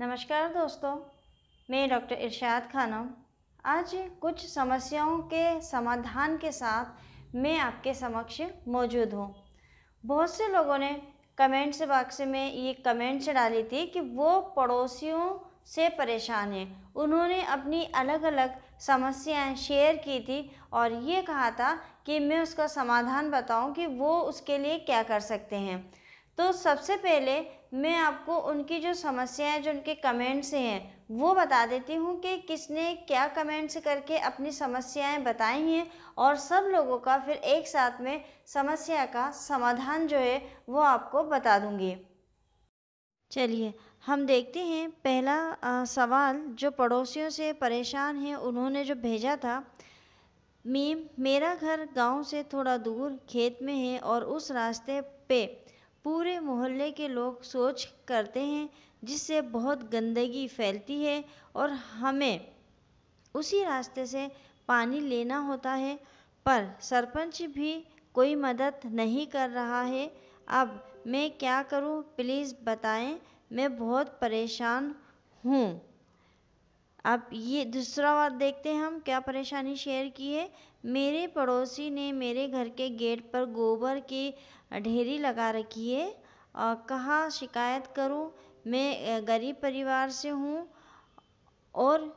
नमस्कार दोस्तों मैं डॉक्टर इरशाद खानम आज कुछ समस्याओं के समाधान के साथ मैं आपके समक्ष मौजूद हूँ बहुत से लोगों ने कमेंट्स बॉक्स में ये कमेंट्स डाली थी कि वो पड़ोसियों से परेशान हैं उन्होंने अपनी अलग अलग समस्याएं शेयर की थी और ये कहा था कि मैं उसका समाधान बताऊं कि वो उसके लिए क्या कर सकते हैं तो सबसे पहले मैं आपको उनकी जो समस्याएं जो उनके कमेंट्स हैं वो बता देती हूँ कि किसने क्या कमेंट्स करके अपनी समस्याएं बताई हैं और सब लोगों का फिर एक साथ में समस्या का समाधान जो है वो आपको बता दूँगी चलिए हम देखते हैं पहला आ, सवाल जो पड़ोसियों से परेशान हैं उन्होंने जो भेजा था मीम मेरा घर गांव से थोड़ा दूर खेत में है और उस रास्ते पे पूरे मोहल्ले के लोग सोच करते हैं जिससे बहुत गंदगी फैलती है और हमें उसी रास्ते से पानी लेना होता है पर सरपंच भी कोई मदद नहीं कर रहा है अब मैं क्या करूं प्लीज़ बताएं मैं बहुत परेशान हूँ अब ये दूसरा बात देखते हैं हम क्या परेशानी शेयर की है मेरे पड़ोसी ने मेरे घर के गेट पर गोबर की ढेरी लगा रखी है और कहा शिकायत करूं मैं गरीब परिवार से हूं और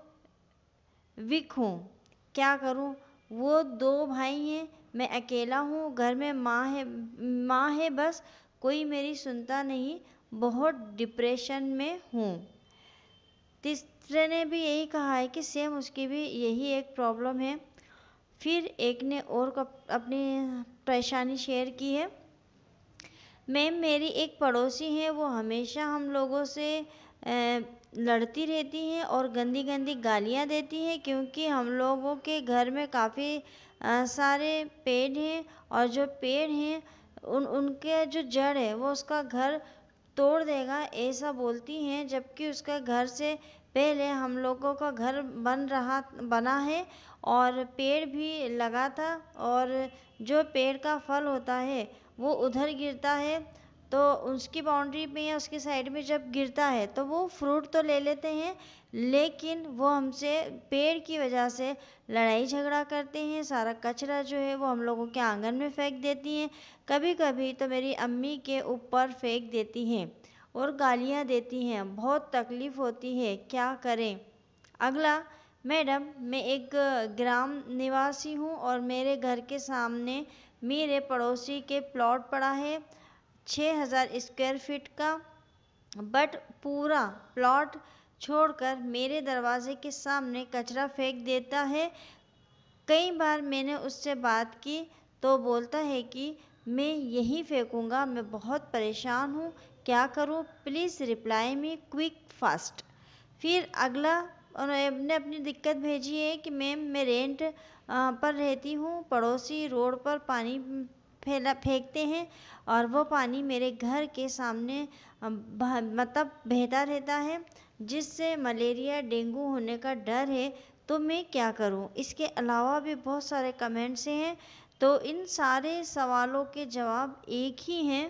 विक हूं क्या करूं वो दो भाई हैं मैं अकेला हूं घर में माँ है माँ है बस कोई मेरी सुनता नहीं बहुत डिप्रेशन में हूँ तीसरे ने भी यही कहा है कि सेम उसकी भी यही एक प्रॉब्लम है फिर एक ने और अपनी परेशानी शेयर की है मैम मेरी एक पड़ोसी है वो हमेशा हम लोगों से लड़ती रहती हैं और गंदी गंदी गालियाँ देती हैं क्योंकि हम लोगों के घर में काफ़ी सारे पेड़ हैं और जो पेड़ हैं उन उनके जो जड़ है वो उसका घर तोड़ देगा ऐसा बोलती हैं जबकि उसके घर से पहले हम लोगों का घर बन रहा बना है और पेड़ भी लगा था और जो पेड़ का फल होता है वो उधर गिरता है तो उसकी बाउंड्री में या उसकी साइड में जब गिरता है तो वो फ्रूट तो ले लेते हैं लेकिन वो हमसे पेड़ की वजह से लड़ाई झगड़ा करते हैं सारा कचरा जो है वो हम लोगों के आंगन में फेंक देती हैं कभी कभी तो मेरी अम्मी के ऊपर फेंक देती हैं और गालियाँ देती हैं बहुत तकलीफ़ होती है क्या करें अगला मैडम मैं एक ग्राम निवासी हूँ और मेरे घर के सामने मेरे पड़ोसी के प्लॉट पड़ा है छः हज़ार स्क्वायर फीट का बट पूरा प्लॉट छोड़कर मेरे दरवाजे के सामने कचरा फेंक देता है कई बार मैंने उससे बात की तो बोलता है कि मैं यहीं फेंकूँगा मैं बहुत परेशान हूँ क्या करूँ please reply me quick fast फिर अगला उन्होंने अपनी दिक्कत भेजी है कि मैम मैं रेंट पर रहती हूँ पड़ोसी रोड पर पानी फैला फेंकते हैं और वो पानी मेरे घर के सामने मतलब बहता रहता है जिससे मलेरिया डेंगू होने का डर है तो मैं क्या करूँ इसके अलावा भी बहुत सारे कमेंट्स हैं तो इन सारे सवालों के जवाब एक ही हैं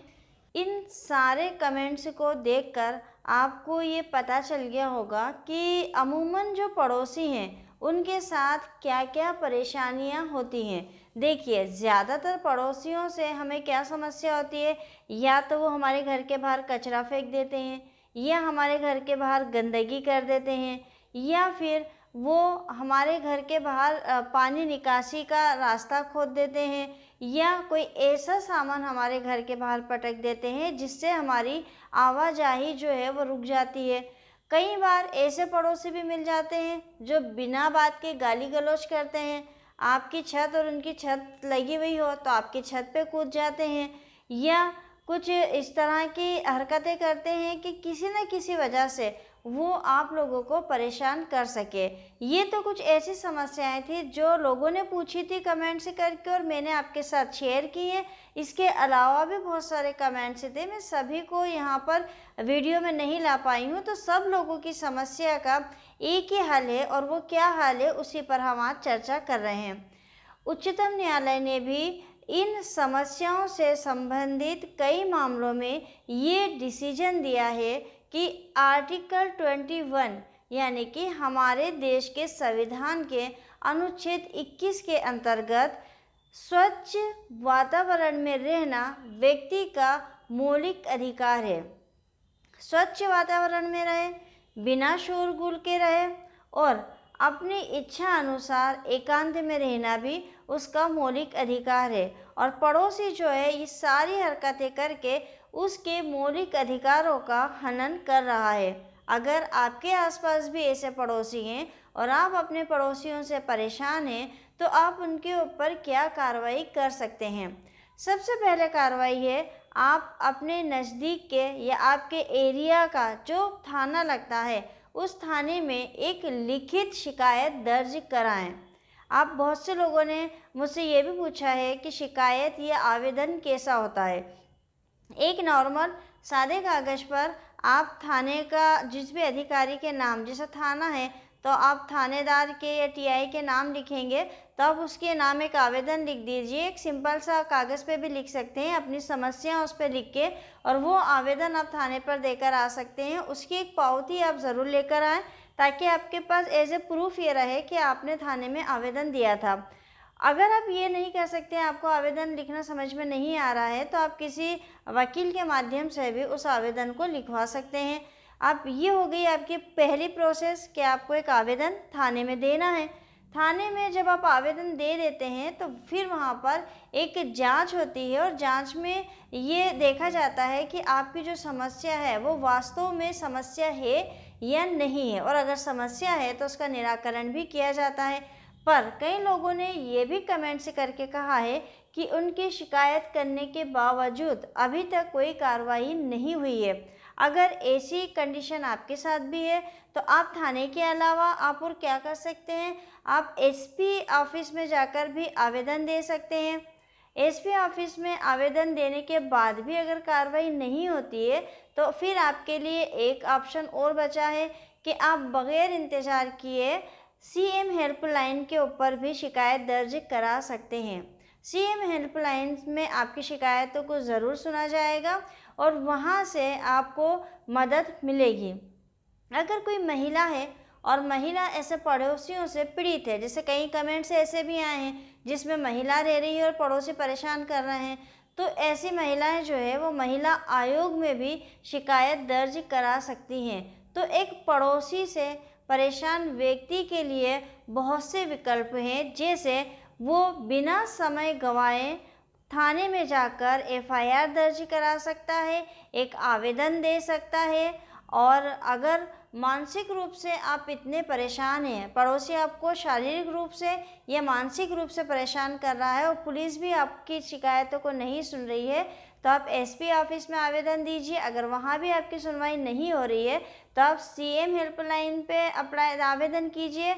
इन सारे कमेंट्स को देखकर आपको ये पता चल गया होगा कि अमूमन जो पड़ोसी हैं उनके साथ क्या क्या परेशानियां होती हैं देखिए ज़्यादातर पड़ोसियों से हमें क्या समस्या होती है या तो वो हमारे घर के बाहर कचरा फेंक देते हैं या हमारे घर के बाहर गंदगी कर देते हैं या फिर वो हमारे घर के बाहर पानी निकासी का रास्ता खोद देते हैं या कोई ऐसा सामान हमारे घर के बाहर पटक देते हैं जिससे हमारी आवाजाही जो है वो रुक जाती है कई बार ऐसे पड़ोसी भी मिल जाते हैं जो बिना बात के गाली गलौज करते हैं आपकी छत और उनकी छत लगी हुई हो तो आपकी छत पे कूद जाते हैं या कुछ इस तरह की हरकतें करते हैं कि किसी न किसी वजह से वो आप लोगों को परेशान कर सके ये तो कुछ ऐसी समस्याएं थी जो लोगों ने पूछी थी कमेंट्स करके और मैंने आपके साथ शेयर की है इसके अलावा भी बहुत सारे कमेंट्स थे मैं सभी को यहाँ पर वीडियो में नहीं ला पाई हूँ तो सब लोगों की समस्या का एक ही हल है और वो क्या हल है उसी पर हम आज चर्चा कर रहे हैं उच्चतम न्यायालय ने भी इन समस्याओं से संबंधित कई मामलों में ये डिसीजन दिया है कि आर्टिकल 21 यानी कि हमारे देश के संविधान के अनुच्छेद 21 के अंतर्गत स्वच्छ वातावरण में रहना व्यक्ति का मौलिक अधिकार है स्वच्छ वातावरण में रहें बिना शोरगुल के रहे और अपनी इच्छा अनुसार एकांत में रहना भी उसका मौलिक अधिकार है और पड़ोसी जो है ये सारी हरकतें करके उसके मौलिक अधिकारों का हनन कर रहा है अगर आपके आसपास भी ऐसे पड़ोसी हैं और आप अपने पड़ोसियों से परेशान हैं तो आप उनके ऊपर क्या कार्रवाई कर सकते हैं सबसे पहले कार्रवाई है आप अपने नज़दीक के या आपके एरिया का जो थाना लगता है उस थाने में एक लिखित शिकायत दर्ज कराएं आप बहुत से लोगों ने मुझसे ये भी पूछा है कि शिकायत या आवेदन कैसा होता है एक नॉर्मल सादे कागज़ पर आप थाने का जिस भी अधिकारी के नाम जैसा थाना है तो आप थानेदार के या टीआई के नाम लिखेंगे तो आप उसके नाम एक आवेदन लिख दीजिए एक सिंपल सा कागज़ पे भी लिख सकते हैं अपनी समस्या उस पर लिख के और वो आवेदन आप थाने पर देकर आ सकते हैं उसकी एक पावती आप ज़रूर लेकर आएँ ताकि आपके पास एज ए प्रूफ ये रहे कि आपने थाने में आवेदन दिया था अगर आप ये नहीं कर सकते हैं आपको आवेदन लिखना समझ में नहीं आ रहा है तो आप किसी वकील के माध्यम से भी उस आवेदन को लिखवा सकते हैं आप ये हो गई आपकी पहली प्रोसेस कि आपको एक आवेदन थाने में देना है थाने में जब आप आवेदन दे देते हैं तो फिर वहाँ पर एक जांच होती है और जांच में ये देखा जाता है कि आपकी जो समस्या है वो वास्तव में समस्या है या नहीं है और अगर समस्या है तो उसका निराकरण भी किया जाता है पर कई लोगों ने ये भी कमेंट्स करके कहा है कि उनकी शिकायत करने के बावजूद अभी तक कोई कार्रवाई नहीं हुई है अगर ऐसी कंडीशन आपके साथ भी है तो आप थाने के अलावा आप और क्या कर सकते हैं आप एसपी ऑफिस में जाकर भी आवेदन दे सकते हैं एसपी ऑफिस में आवेदन देने के बाद भी अगर कार्रवाई नहीं होती है तो फिर आपके लिए एक ऑप्शन और बचा है कि आप बग़ैर इंतज़ार किए सीएम हेल्पलाइन के ऊपर भी शिकायत दर्ज करा सकते हैं सीएम हेल्पलाइन में आपकी शिकायतों को ज़रूर सुना जाएगा और वहाँ से आपको मदद मिलेगी अगर कोई महिला है और महिला ऐसे पड़ोसियों से पीड़ित है जैसे कई कमेंट्स ऐसे भी आए हैं जिसमें महिला रह रही है और पड़ोसी परेशान कर रहे हैं तो ऐसी महिलाएं जो है वो महिला आयोग में भी शिकायत दर्ज करा सकती हैं तो एक पड़ोसी से परेशान व्यक्ति के लिए बहुत से विकल्प हैं जैसे वो बिना समय गंवाएँ थाने में जाकर एफआईआर दर्ज करा सकता है एक आवेदन दे सकता है और अगर मानसिक रूप से आप इतने परेशान हैं पड़ोसी आपको शारीरिक रूप से या मानसिक रूप से परेशान कर रहा है और पुलिस भी आपकी शिकायतों को नहीं सुन रही है तो आप एसपी ऑफिस में आवेदन दीजिए अगर वहाँ भी आपकी सुनवाई नहीं हो रही है तो आप सीएम हेल्पलाइन पे अप्लाई आवेदन कीजिए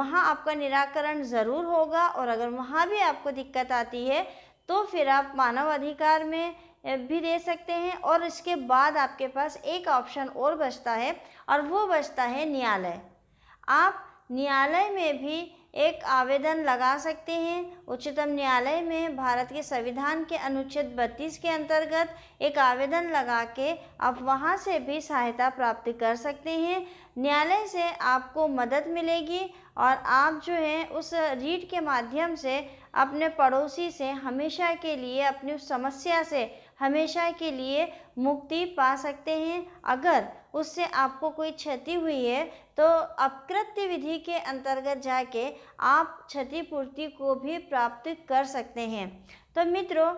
वहाँ आपका निराकरण ज़रूर होगा और अगर वहाँ भी आपको दिक्कत आती है तो फिर आप मानव अधिकार में भी दे सकते हैं और इसके बाद आपके पास एक ऑप्शन और बचता है और वो बचता है न्यायालय आप न्यायालय में भी एक आवेदन लगा सकते हैं उच्चतम न्यायालय में भारत के संविधान के अनुच्छेद 32 के अंतर्गत एक आवेदन लगा के आप वहाँ से भी सहायता प्राप्त कर सकते हैं न्यायालय से आपको मदद मिलेगी और आप जो है उस रीड के माध्यम से अपने पड़ोसी से हमेशा के लिए अपनी उस समस्या से हमेशा के लिए मुक्ति पा सकते हैं अगर उससे आपको कोई क्षति हुई है तो अपकृत्य विधि के अंतर्गत जाके आप क्षतिपूर्ति को भी प्राप्त कर सकते हैं तो मित्रों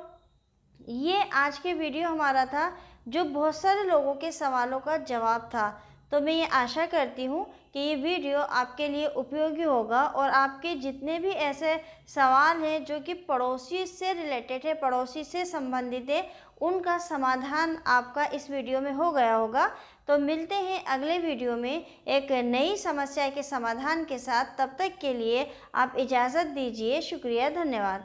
ये आज के वीडियो हमारा था जो बहुत सारे लोगों के सवालों का जवाब था तो मैं ये आशा करती हूँ कि ये वीडियो आपके लिए उपयोगी होगा और आपके जितने भी ऐसे सवाल हैं जो कि पड़ोसी से रिलेटेड है पड़ोसी से संबंधित है उनका समाधान आपका इस वीडियो में हो गया होगा तो मिलते हैं अगले वीडियो में एक नई समस्या के समाधान के साथ तब तक के लिए आप इजाज़त दीजिए शुक्रिया धन्यवाद